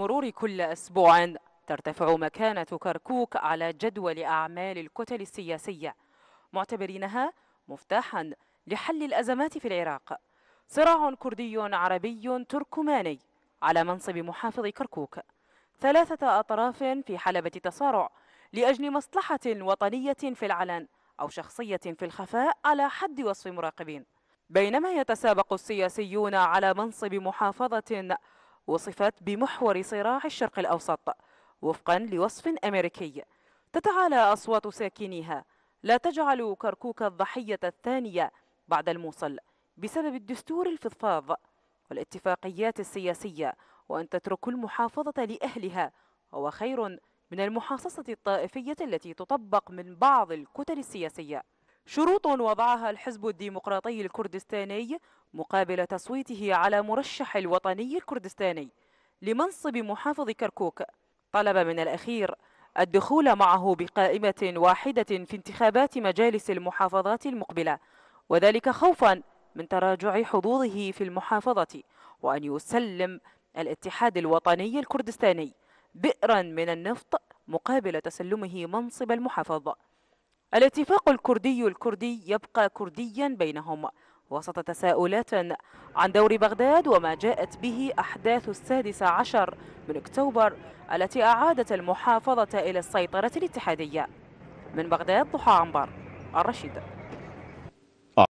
مرور كل أسبوع ترتفع مكانة كركوك على جدول أعمال الكتل السياسية معتبرينها مفتاحا لحل الأزمات في العراق صراع كردي عربي تركماني على منصب محافظ كركوك ثلاثة أطراف في حلبة تصارع لأجل مصلحة وطنية في العلن أو شخصية في الخفاء على حد وصف مراقبين بينما يتسابق السياسيون على منصب محافظة وصفت بمحور صراع الشرق الأوسط وفقا لوصف أمريكي تتعالى أصوات ساكنيها لا تجعل كركوك الضحية الثانية بعد الموصل بسبب الدستور الفضفاض والاتفاقيات السياسية وأن تترك المحافظة لأهلها هو خير من المحاصصة الطائفية التي تطبق من بعض الكتل السياسية شروط وضعها الحزب الديمقراطي الكردستاني مقابل تصويته على مرشح الوطني الكردستاني لمنصب محافظ كركوك طلب من الأخير الدخول معه بقائمة واحدة في انتخابات مجالس المحافظات المقبلة وذلك خوفا من تراجع حظوظه في المحافظة وأن يسلم الاتحاد الوطني الكردستاني بئرا من النفط مقابل تسلمه منصب المحافظ الاتفاق الكردي الكردي يبقى كرديا بينهم وسط تساؤلات عن دور بغداد وما جاءت به أحداث السادس عشر من أكتوبر التي أعادت المحافظة إلى السيطرة الاتحادية من بغداد ضحى عنبر الرشيد